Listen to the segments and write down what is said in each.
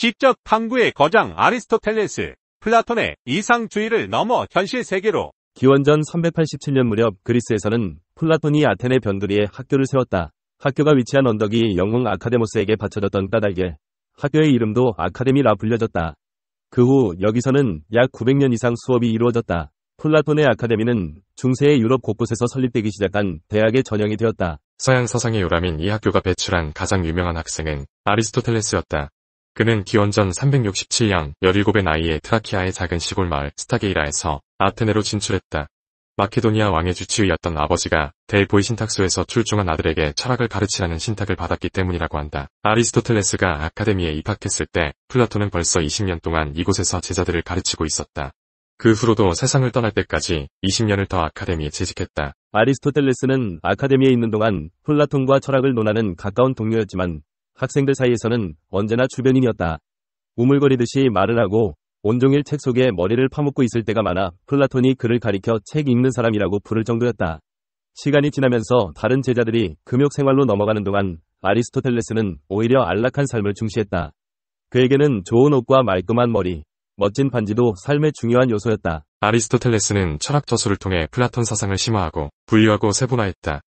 직접 탐구의 거장 아리스토텔레스, 플라톤의 이상주의를 넘어 현실 세계로 기원전 387년 무렵 그리스에서는 플라톤이 아테네 변두리에 학교를 세웠다. 학교가 위치한 언덕이 영웅 아카데모스에게 바쳐졌던 까닭에 학교의 이름도 아카데미라 불려졌다. 그 후 여기서는 약 900년 이상 수업이 이루어졌다. 플라톤의 아카데미는 중세의 유럽 곳곳에서 설립되기 시작한 대학의 전형이 되었다. 서양 사상의 요람인 이 학교가 배출한 가장 유명한 학생은 아리스토텔레스였다. 그는 기원전 367년 17의 나이에 트라키아의 작은 시골 마을 스타게이라에서 아테네로 진출했다. 마케도니아 왕의 주치의였던 아버지가 델보이 신탁소에서 출중한 아들에게 철학을 가르치라는 신탁을 받았기 때문이라고 한다. 아리스토텔레스가 아카데미에 입학했을 때 플라톤은 벌써 20년 동안 이곳에서 제자들을 가르치고 있었다. 그 후로도 세상을 떠날 때까지 20년을 더 아카데미에 재직했다. 아리스토텔레스는 아카데미에 있는 동안 플라톤과 철학을 논하는 가까운 동료였지만 학생들 사이에서는 언제나 주변인이었다. 우물거리듯이 말을 하고 온종일 책 속에 머리를 파묻고 있을 때가 많아 플라톤이 그를 가리켜 책 읽는 사람이라고 부를 정도였다. 시간이 지나면서 다른 제자들이 금욕 생활로 넘어가는 동안 아리스토텔레스는 오히려 안락한 삶을 중시했다. 그에게는 좋은 옷과 말끔한 머리, 멋진 반지도 삶의 중요한 요소였다. 아리스토텔레스는 철학 저술을 통해 플라톤 사상을 심화하고 분류하고 세분화했다.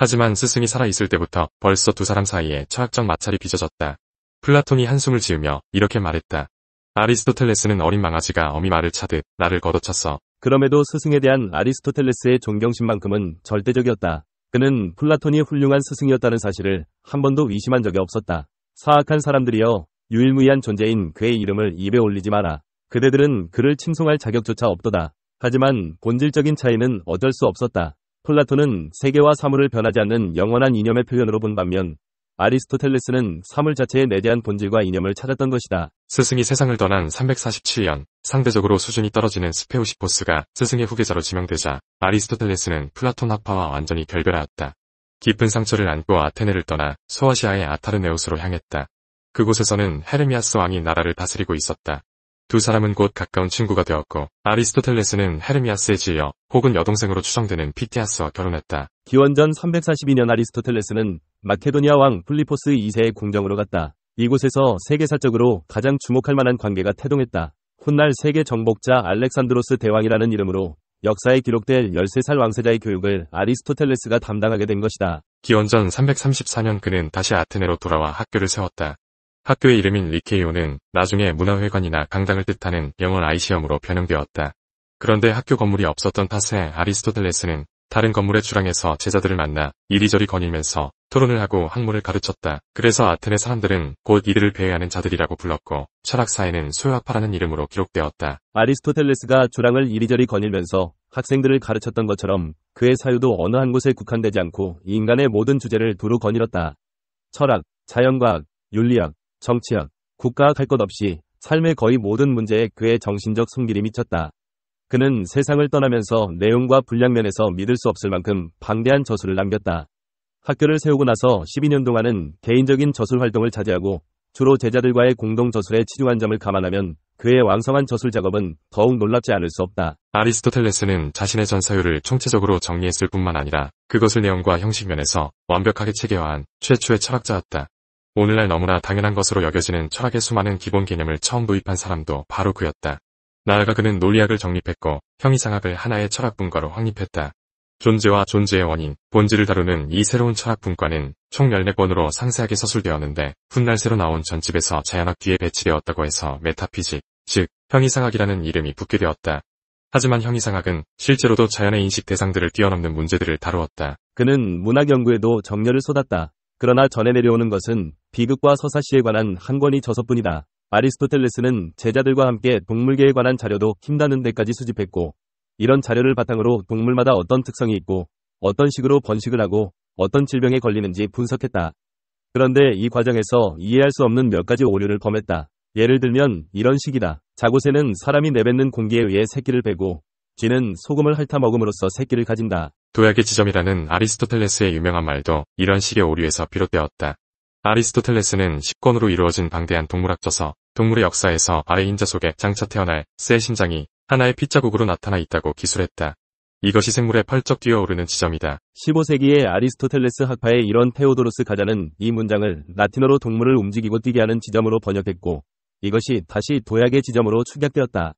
하지만 스승이 살아있을 때부터 벌써 두 사람 사이에 철학적 마찰이 빚어졌다. 플라톤이 한숨을 지으며 이렇게 말했다. 아리스토텔레스는 어린 망아지가 어미 말을 차듯 나를 걷어찼어. 그럼에도 스승에 대한 아리스토텔레스의 존경심만큼은 절대적이었다. 그는 플라톤이 훌륭한 스승이었다는 사실을 한 번도 의심한 적이 없었다. 사악한 사람들이여 유일무이한 존재인 그의 이름을 입에 올리지 마라. 그대들은 그를 칭송할 자격조차 없도다. 하지만 본질적인 차이는 어쩔 수 없었다. 플라톤은 세계와 사물을 변하지 않는 영원한 이념의 표현으로 본 반면 아리스토텔레스는 사물 자체에 내재한 본질과 이념을 찾았던 것이다. 스승이 세상을 떠난 347년, 상대적으로 수준이 떨어지는 스페우시포스가 스승의 후계자로 지명되자 아리스토텔레스는 플라톤 학파와 완전히 결별하였다. 깊은 상처를 안고 아테네를 떠나 소아시아의 아타르네우스로 향했다. 그곳에서는 헤르미아스 왕이 나라를 다스리고 있었다. 두 사람은 곧 가까운 친구가 되었고 아리스토텔레스는 헤르미아스에 지어 혹은 여동생으로 추정되는 피티아스와 결혼했다. 기원전 342년 아리스토텔레스는 마케도니아 왕 플리포스 2세의 궁정으로 갔다. 이곳에서 세계사적으로 가장 주목할 만한 관계가 태동했다. 훗날 세계 정복자 알렉산드로스 대왕이라는 이름으로 역사에 기록될 13살 왕세자의 교육을 아리스토텔레스가 담당하게 된 것이다. 기원전 334년 그는 다시 아테네로 돌아와 학교를 세웠다. 학교의 이름인 리케이오는 나중에 문화회관이나 강당을 뜻하는 영어 아이시엄으로 변형되었다. 그런데 학교 건물이 없었던 탓에 아리스토텔레스는 다른 건물의 주랑에서 제자들을 만나 이리저리 거닐면서 토론을 하고 학문을 가르쳤다. 그래서 아테네 사람들은 곧 이들을 배회하는 자들이라고 불렀고 철학사에는 소요학파라는 이름으로 기록되었다. 아리스토텔레스가 주랑을 이리저리 거닐면서 학생들을 가르쳤던 것처럼 그의 사유도 어느 한 곳에 국한되지 않고 인간의 모든 주제를 두루 거닐었다. 철학, 자연과학, 윤리학, 정치학, 국가학 할 것 없이 삶의 거의 모든 문제에 그의 정신적 손길이 미쳤다. 그는 세상을 떠나면서 내용과 분량면에서 믿을 수 없을 만큼 방대한 저술을 남겼다. 학교를 세우고 나서 12년 동안은 개인적인 저술 활동을 차지하고 주로 제자들과의 공동 저술에 치중한 점을 감안하면 그의 왕성한 저술 작업은 더욱 놀랍지 않을 수 없다. 아리스토텔레스는 자신의 전사유를 총체적으로 정리했을 뿐만 아니라 그것을 내용과 형식 면에서 완벽하게 체계화한 최초의 철학자였다. 오늘날 너무나 당연한 것으로 여겨지는 철학의 수많은 기본 개념을 처음 도입한 사람도 바로 그였다. 나아가 그는 논리학을 정립했고 형이상학을 하나의 철학 분과로 확립했다. 존재와 존재의 원인, 본질을 다루는 이 새로운 철학 분과는 총 14권으로 상세하게 서술되었는데 훗날 새로 나온 전집에서 자연학 뒤에 배치되었다고 해서 메타피직, 즉 형이상학이라는 이름이 붙게 되었다. 하지만 형이상학은 실제로도 자연의 인식 대상들을 뛰어넘는 문제들을 다루었다. 그는 문학 연구에도 정열을 쏟았다. 그러나 전해 내려오는 것은 비극과 서사시에 관한 한 권이 저서뿐이다. 아리스토텔레스는 제자들과 함께 동물계에 관한 자료도 힘다는 데까지 수집했고 이런 자료를 바탕으로 동물마다 어떤 특성이 있고 어떤 식으로 번식을 하고 어떤 질병에 걸리는지 분석했다. 그런데 이 과정에서 이해할 수 없는 몇 가지 오류를 범했다. 예를 들면 이런 식이다. 자고새는 사람이 내뱉는 공기에 의해 새끼를 베고 쥐는 소금을 핥아 먹음으로써 새끼를 가진다. 도약의 지점이라는 아리스토텔레스의 유명한 말도 이런 식의 오류에서 비롯되었다. 아리스토텔레스는 10권으로 이루어진 방대한 동물학 저서 동물의 역사에서 아이 인자 속에 장차 태어날 새 심장이 하나의 핏자국으로 나타나 있다고 기술했다. 이것이 생물의 펄쩍 뛰어오르는 지점이다. 15세기의 아리스토텔레스 학파의 이런 테오도로스 가자는 이 문장을 라틴어로 동물을 움직이고 뛰게 하는 지점으로 번역했고 이것이 다시 도약의 지점으로 축약되었다.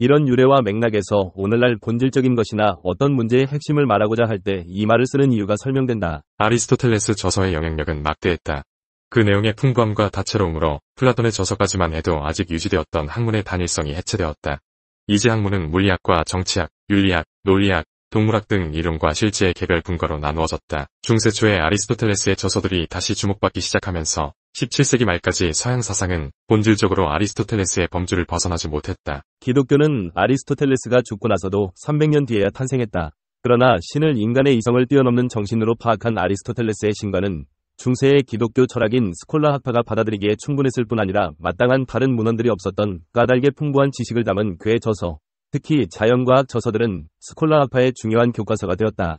이런 유래와 맥락에서 오늘날 본질적인 것이나 어떤 문제의 핵심을 말하고자 할 때 이 말을 쓰는 이유가 설명된다. 아리스토텔레스 저서의 영향력은 막대했다. 그 내용의 풍부함과 다채로움으로 플라톤의 저서까지만 해도 아직 유지되었던 학문의 단일성이 해체되었다. 이제 학문은 물리학과 정치학, 윤리학, 논리학, 동물학 등 이론과 실제의 개별 분과로 나누어졌다. 중세 초에 아리스토텔레스의 저서들이 다시 주목받기 시작하면서 17세기 말까지 서양 사상은 본질적으로 아리스토텔레스의 범주를 벗어나지 못했다. 기독교는 아리스토텔레스가 죽고 나서도 300년 뒤에야 탄생했다. 그러나 신을 인간의 이성을 뛰어넘는 정신으로 파악한 아리스토텔레스의 신과는 중세의 기독교 철학인 스콜라 학파가 받아들이기에 충분했을 뿐 아니라 마땅한 다른 문헌들이 없었던 까닭에 풍부한 지식을 담은 그의 저서, 특히 자연과학 저서들은 스콜라 학파의 중요한 교과서가 되었다.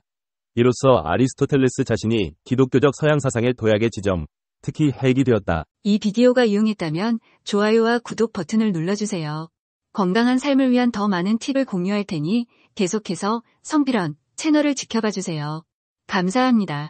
이로써 아리스토텔레스 자신이 기독교적 서양 사상의 도약의 지점, 특히 핵이 되었다. 이 비디오가 유용했다면 좋아요와 구독 버튼을 눌러주세요. 건강한 삶을 위한 더 많은 팁을 공유할 테니 계속해서 성비런 채널을 지켜봐 주세요. 감사합니다.